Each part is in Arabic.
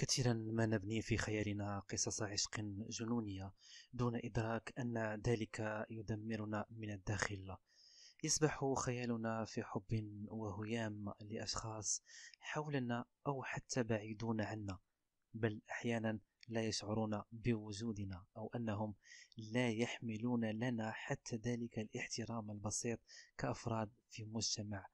كثيرا ما نبني في خيالنا قصص عشق جنونية دون إدراك أن ذلك يدمرنا من الداخل يسبح خيالنا في حب وهيام لأشخاص حولنا أو حتى بعيدون عنا بل أحيانا لا يشعرون بوجودنا أو أنهم لا يحملون لنا حتى ذلك الاحترام البسيط كأفراد في مجتمع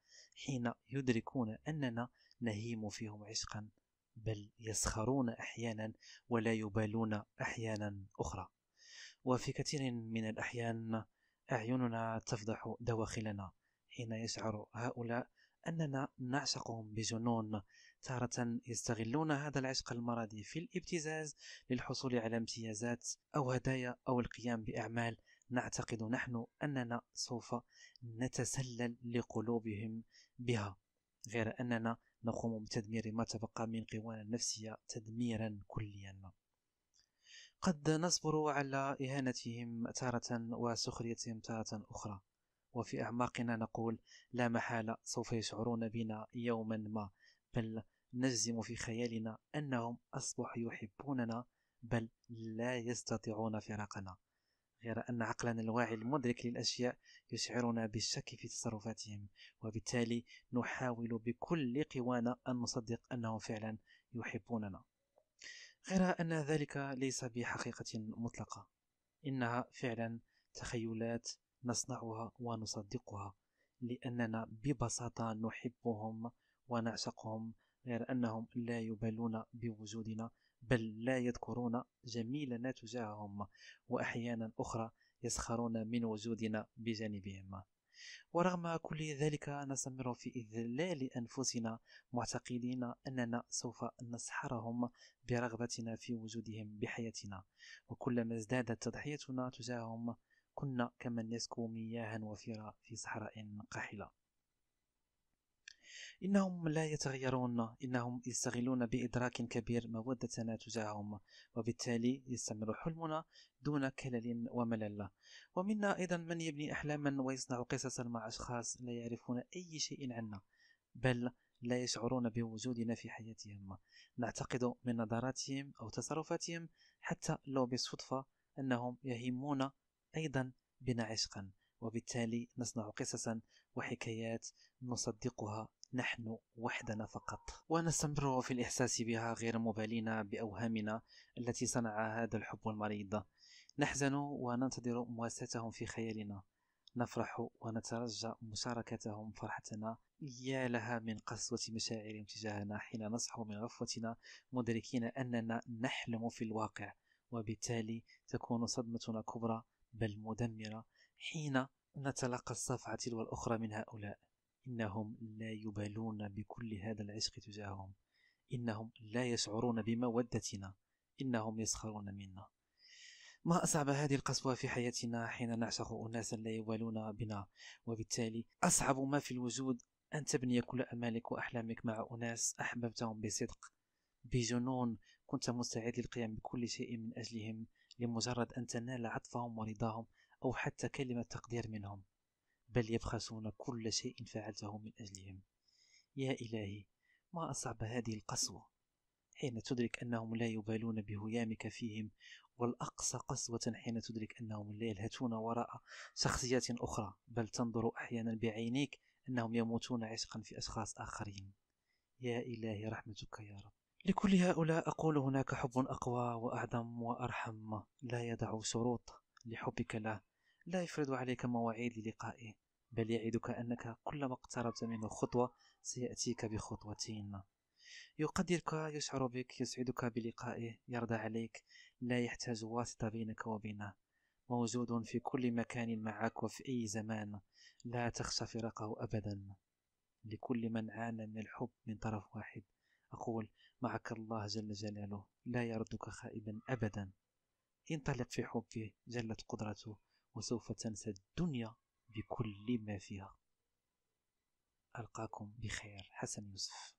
حين يدركون أننا نهيم فيهم عشقا بل يسخرون احيانا ولا يبالون احيانا اخرى وفي كثير من الاحيان اعيننا تفضح دواخلنا حين يشعر هؤلاء اننا نعشقهم بجنون تاره يستغلون هذا العشق المرضي في الابتزاز للحصول على امتيازات او هدايا او القيام باعمال نعتقد نحن اننا سوف نتسلل لقلوبهم بها غير اننا نقوم بتدمير ما تبقى من قوانا النفسية تدميرا كليا قد نصبر على إهانتهم تارة وسخريتهم تارة أخرى وفي أعماقنا نقول لا محالة سوف يشعرون بنا يوما ما بل نجزم في خيالنا أنهم أصبحوا يحبوننا بل لا يستطيعون فراقنا غير أن عقلنا الواعي المدرك للأشياء يشعرنا بالشك في تصرفاتهم وبالتالي نحاول بكل قوانا أن نصدق أنهم فعلا يحبوننا غير أن ذلك ليس بحقيقة مطلقة إنها فعلا تخيلات نصنعها ونصدقها لأننا ببساطة نحبهم ونعشقهم غير أنهم لا يبالون بوجودنا بل لا يذكرون جميلنا تجاههم وأحيانا أخرى يسخرون من وجودنا بجانبهم ورغم كل ذلك نستمر في إذلال أنفسنا معتقدين أننا سوف نسحرهم برغبتنا في وجودهم بحياتنا وكلما ازدادت تضحيتنا تجاههم كنا كمن يسكو مياها وفيرا في صحراء قحله إنهم لا يتغيرون إنهم يستغلون بإدراك كبير مودتنا تجاههم وبالتالي يستمر حلمنا دون كلل وملل ومنا أيضا من يبني أحلاما ويصنع قصصا مع أشخاص لا يعرفون أي شيء عنا بل لا يشعرون بوجودنا في حياتهم نعتقد من نظراتهم أو تصرفاتهم حتى لو بالصدفة أنهم يهمون أيضا بنا عشقا وبالتالي نصنع قصصا وحكايات نصدقها نحن وحدنا فقط ونستمر في الإحساس بها غير مبالين بأوهامنا التي صنعها هذا الحب المريض نحزن وننتظر مواساتهم في خيالنا نفرح ونترجى مشاركتهم فرحتنا يا لها من قسوة مشاعرهم تجاهنا حين نصحو من غفوتنا مدركين أننا نحلم في الواقع وبالتالي تكون صدمتنا كبرى بل مدمرة حين نتلقى الصفعة تلو الأخرى من هؤلاء إنهم لا يبالون بكل هذا العشق تجاههم إنهم لا يشعرون بمودتنا إنهم يسخرون منا ما أصعب هذه القسوة في حياتنا حين نعشق أناسا لا يبالون بنا وبالتالي أصعب ما في الوجود أن تبني كل أمالك وأحلامك مع أناس أحببتهم بصدق بجنون كنت مستعد للقيام بكل شيء من أجلهم لمجرد أن تنال عطفهم ورضاهم أو حتى كلمة تقدير منهم بل يبخسون كل شيء فعلته من أجلهم يا إلهي ما أصعب هذه القسوة حين تدرك أنهم لا يبالون بهيامك فيهم والأقصى قسوة حين تدرك أنهم لا يلهتون وراء شخصيات أخرى بل تنظر أحيانا بعينيك أنهم يموتون عشقا في أشخاص آخرين يا إلهي رحمتك يا رب لكل هؤلاء أقول هناك حب أقوى وأعظم وأرحم لا يضع شروط لحبك له لا يفرض عليك مواعيد للقائه بل يعدك أنك كلما اقتربت منه خطوة سيأتيك بخطوتين يقدرك يشعر بك يسعدك بلقائه يرضى عليك لا يحتاج واسطة بينك وبينه موجود في كل مكان معك وفي أي زمان لا تخشى فراقه أبدا لكل من عانى من الحب من طرف واحد أقول معك الله جل جلاله لا يردك خائبا أبدا انطلق في حبه جلت قدرته وسوف تنسى الدنيا بكل ما فيها ألقاكم بخير حسن يوسف